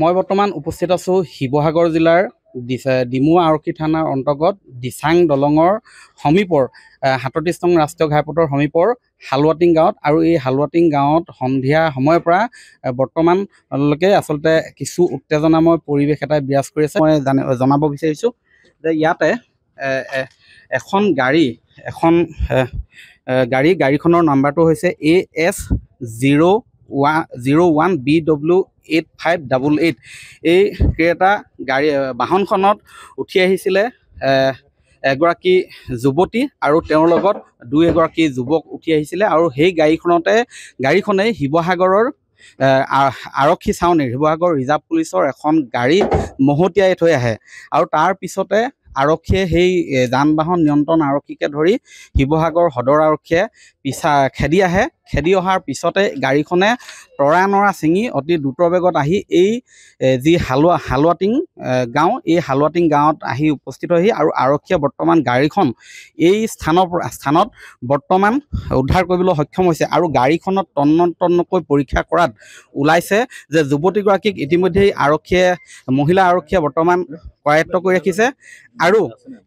মই বৰ্তমান উপস্থিত আছোঁ শিৱসাগৰ জিলাৰ ডিমুৱা আৰক্ষী থানাৰ অন্তৰ্গত দিচাং দলঙৰ সমীপৰ সাতত্ৰিছ নং ৰাষ্ট্ৰীয় ঘাইপথৰ সমীপৰ হালুৱাটিং গাঁৱত আৰু এই হালুৱাটিং গাঁৱত সন্ধিয়া সময়ৰ পৰা বৰ্তমানলৈকে আচলতে কিছু উত্তেজনাময় পৰিৱেশ এটাই বিৰাজ কৰি আছে মই জনাব বিচাৰিছোঁ যে ইয়াতে এখন গাড়ী এখন গাড়ী গাড়ীখনৰ নাম্বাৰটো হৈছে A S zero' one zero' one B W eight five double eight এই ক্ৰেটা গাড়ী বাহনখনত উঠি আহিছিলে এগৰাকী যুৱতী আৰু তেওঁৰ লগত দুই এগৰাকী যুৱক উঠি আহিছিলে আৰু সেই গাড়ীখনতে গাড়ীখনেই শিৱসাগৰৰ আৰক্ষী চাউনীৰ শিৱসাগৰ ৰিজাৰ্ভ পুলিচৰ এখন গাড়ী মহতিয়াই থৈ আহে আৰু তাৰ পিছতে আৰক্ষীয়ে সেই যান বাহন নিয়ন্ত্ৰণ আৰক্ষীকে ধৰি শিৱসাগৰ সদৰ আৰক্ষীয়ে পিছা খেদি আহে খেদি অহাৰ পিছতে গাড়ীখনে তৰা নৰা ছিঙি অতি দ্ৰুত বেগত আহি এই যি হালোৱা হালুৱাটিং গাঁও এই হালুৱাটিং গাঁৱত আহি উপস্থিত হয়হি আৰু আৰক্ষীয়ে বৰ্তমান গাড়ীখন এই স্থানৰ পৰা স্থানত বৰ্তমান উদ্ধাৰ কৰিবলৈ সক্ষম হৈছে আৰু গাড়ীখনত তন্ন তন্নকৈ পৰীক্ষা কৰাত ওলাইছে যে যুৱতীগৰাকীক ইতিমধ্যেই আৰক্ষীয়ে মহিলা আৰক্ষীয়ে বৰ্তমান কৰায়ত্ব কৰি ৰাখিছে আৰু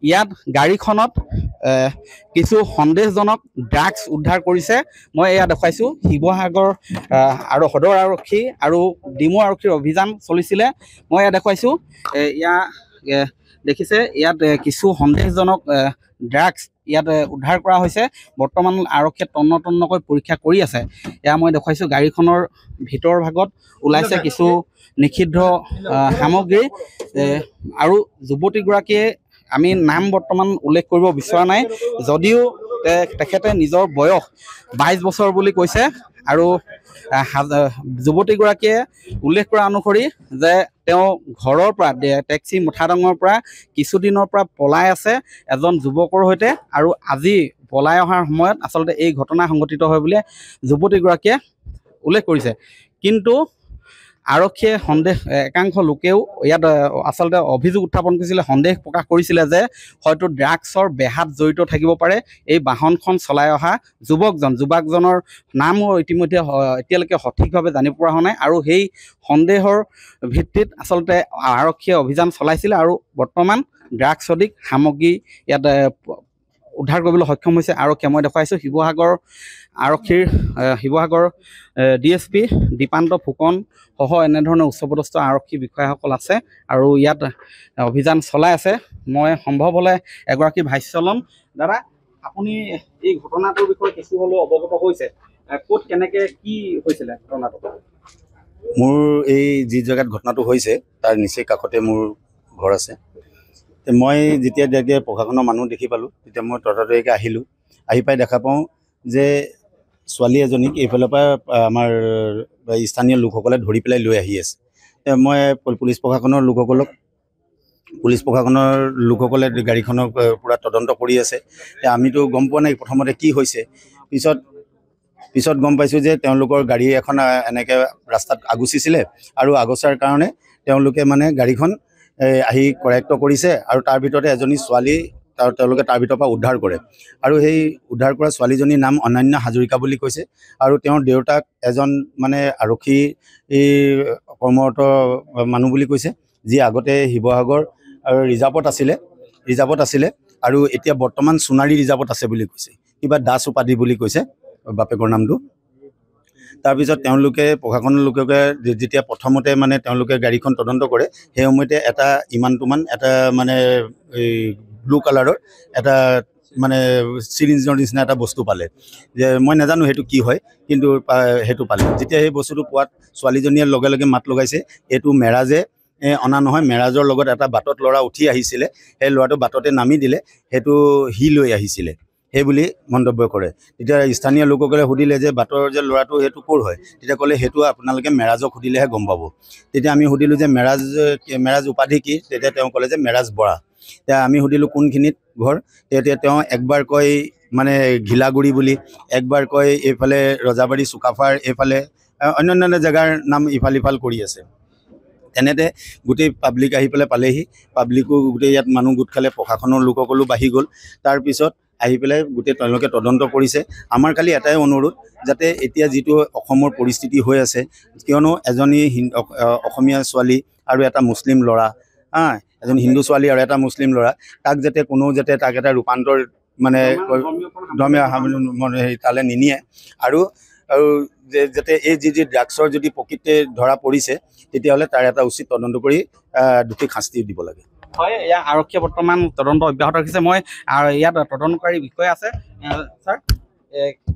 ইয়াত গাড়ীখনত কিছু সন্দেহজনক ড্ৰাগছ উদ্ধাৰ কৰিছে মই এয়া দেখুৱাইছোঁ শিৱসাগৰ আৰু সদৰ আৰক্ষী আৰু ডিমু আৰক্ষীৰ অভিযান চলিছিলে মই এয়া দেখুৱাইছোঁ এয়া দেখিছে ইয়াত কিছু সন্দেহজনক ড্ৰাগছ ইয়াত উদ্ধাৰ কৰা হৈছে বৰ্তমান আৰক্ষীয়ে তন্ন তন্নকৈ পৰীক্ষা কৰি আছে এয়া মই দেখুৱাইছোঁ গাড়ীখনৰ ভিতৰ ভাগত ওলাইছে কিছু নিষিদ্ধ সামগ্ৰী আৰু যুৱতীগৰাকীয়ে আমি নাম বৰ্তমান উল্লেখ কৰিব বিচৰা নাই যদিও তেখেতে নিজৰ বয়স বাইছ বছৰ বুলি কৈছে আৰু যুৱতীগৰাকীয়ে উল্লেখ কৰা অনুসৰি যে তেওঁ ঘৰৰ পৰা টেক্সি মুঠাদঙৰ পৰা কিছুদিনৰ পৰা পলাই আছে এজন যুৱকৰ সৈতে আৰু আজি পলাই অহাৰ সময়ত আচলতে এই ঘটনা সংঘটিত হয় বুলি যুৱতীগৰাকীয়ে উল্লেখ কৰিছে কিন্তু আৰক্ষীয়ে সন্দেহ একাংশ লোকেও ইয়াত আচলতে অভিযোগ উত্থাপন কৰিছিলে সন্দেহ প্ৰকাশ কৰিছিলে যে হয়তো ড্ৰাগছৰ বেহাত জড়িত থাকিব পাৰে এই বাহনখন চলাই অহা যুৱকজন যুৱকজনৰ নামো ইতিমধ্যে এতিয়ালৈকে সঠিকভাৱে জানিব পৰা হোৱা নাই আৰু সেই সন্দেহৰ ভিত্তিত আচলতে আৰক্ষীয়ে অভিযান চলাইছিলে আৰু বৰ্তমান ড্ৰাগছ অধিক সামগ্ৰী ইয়াত উদ্ধাৰ কৰিবলৈ সক্ষম হৈছে আৰক্ষীয়ে মই দেখুৱাইছোঁ শিৱসাগৰ আৰক্ষীৰ Sivasagar D S P Dipanta ফুকনসহ এনেধৰণৰ উচ্চপদস্থ আৰক্ষী বিষয়াসকল আছে আৰু ইয়াত অভিযান চলাই আছে মই সম্ভৱ হ'লে এগৰাকী ভাষ্য ল'ম দাদা আপুনি এই ঘটনাটোৰ বিষয়ে কিছু হ'লেও অৱগত হৈছে ক'ত কেনেকৈ কি হৈছিলে ঘটনাটো মোৰ এই যি জেগাত ঘটনাটো হৈছে তাৰ নিচেই কাষতে মোৰ ঘৰ আছে মই যেতিয়া তেতিয়া প্ৰশাসনৰ মানুহ দেখি পালোঁ তেতিয়া মই ততাতৈয়াকৈ আহিলোঁ আহি পাই দেখা পাওঁ যে ছোৱালী এজনীক এইফালৰ পৰা আমাৰ স্থানীয় লোকসকলে ধৰি পেলাই লৈ আহি আছে মই পুলিচ প্ৰশাসনৰ লোকসকলক পুলিচ প্ৰশাসনৰ লোকসকলে গাড়ীখনক পূৰা তদন্ত কৰি আছে আমিতো গম পোৱা নাই প্ৰথমতে কি হৈছে পিছত পিছত গম পাইছোঁ যে তেওঁলোকৰ গাড়ী এখন এনেকৈ ৰাস্তাত আগুচিছিলে আৰু আগুচাৰ কাৰণে তেওঁলোকে মানে গাড়ীখন আহি কৰেক্ট কৰিছে আৰু তাৰ ভিতৰতে এজনী ছোৱালী তেওঁলোকে তাৰ ভিতৰৰ পৰা উদ্ধাৰ কৰে আৰু সেই উদ্ধাৰ কৰা ছোৱালীজনীৰ নাম অনন্য হাজৰিকা বুলি কৈছে আৰু তেওঁৰ দেউতাক এজন মানে আৰক্ষী কৰ্মৰত মানুহ বুলি কৈছে যি আগতে শিৱসাগৰ ৰিজাৰ্ভত আছিলে ৰিজাৰ্ভত আছিলে আৰু এতিয়া বৰ্তমান সোণাৰী ৰিজাৰ্ভত আছে বুলি কৈছে কিবা দাস উপাধি বুলি কৈছে বাপেকৰ নামটো তাৰপিছত তেওঁলোকে প্ৰশাসনৰ লোককে যেতিয়া প্ৰথমতে মানে তেওঁলোকে গাড়ীখন তদন্ত কৰে সেই সময়তে এটা ইমানটোমান এটা মানে এই ব্লু কালাৰৰ এটা মানে চিৰিঞ্জৰ নিচিনা এটা বস্তু পালে যে মই নাজানো সেইটো কি হয় কিন্তু সেইটো পালে যেতিয়া সেই বস্তুটো পোৱাত ছোৱালীজনীয়ে লগে লগে মাত লগাইছে এইটো মেৰাজে অনা নহয় মেৰাজৰ লগত এটা বাটত ল'ৰা উঠি আহিছিলে সেই ল'ৰাটো বাটতে নামি দিলে সেইটো সি লৈ আহিছিলে সেইবুলি মন্তব্য কৰে তেতিয়া স্থানীয় লোকসকলে সুধিলে যে বাটৰ যে ল'ৰাটো সেইটো ক'ৰ হয় তেতিয়া ক'লে সেইটো আপোনালোকে মেৰাজক সুধিলেহে গম পাব তেতিয়া আমি সুধিলোঁ যে মেৰাজ মেৰাজ উপাধি কি তেতিয়া তেওঁ ক'লে যে মেৰাজ বৰা এতিয়া আমি সুধিলোঁ কোনখিনিত ঘৰ তেতিয়া তেওঁ একবাৰ কয় মানে ঘিলাগুৰি বুলি একবাৰ কয় এইফালে ৰজাবাৰী চুকাফাৰ এইফালে অন্য অন্যান্য জেগাৰ নাম ইফাল ইফাল কৰি আছে তেনেতে গোটেই পাব্লিক আহি পেলাই পালেহি পাব্লিকো গোটেই ইয়াত মানুহ গোট খালে প্ৰশাসনৰ লোকসকলো বাঢ়ি গ'ল তাৰপিছত আহি পেলাই গোটেই তেওঁলোকে তদন্ত কৰিছে আমাৰ কালি এটাই অনুৰোধ যাতে এতিয়া যিটো অসমৰ পৰিস্থিতি হৈ আছে কিয়নো এজনী হিন্দ অসমীয়া ছোৱালী আৰু এটা মুছলিম ল'ৰা হা এজনী হিন্দু ছোৱালী আৰু এটা মুছলিম ল'ৰা তাক যাতে কোনো যাতে তাক এটা ৰূপান্তৰ মানে ধৰ্মীয় তালৈ নিনিয়ে আৰু আৰু যাতে এই যি যি ড্ৰাগছৰ যদি প্ৰকৃতিৰে ধৰা পৰিছে তেতিয়াহ'লে তাৰ এটা উচিত তদন্ত কৰি দোষীক শাস্তি দিব লাগে হয় এয়া আৰক্ষীয়ে বৰ্তমান তদন্ত অব্যাহত ৰাখিছে মই আৰু ইয়াত তদন্তকাৰী বিষয় আছে ছাৰ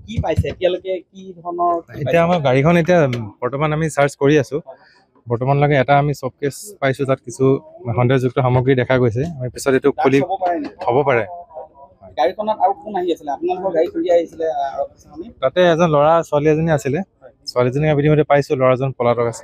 কি পাইছে এতিয়ালৈকে কি ধৰণৰ এতিয়া আমাৰ গাড়ীখন এতিয়া বৰ্তমান আমি চাৰ্জ কৰি আছোঁ বৰ্তমানলৈকে এটা আমি চব কেচ পাইছোঁ তাত কিছু সন্দেহযুক্ত সামগ্ৰী দেখা গৈছে আমি পিছত এইটো খুলি হ'ব পাৰে তাতে এজন ল'ৰা ছোৱালী এজনী আছিলে ছোৱালীজনী আমি ইতিমধ্যে পাইছোঁ ল'ৰাজন পলাতক আছে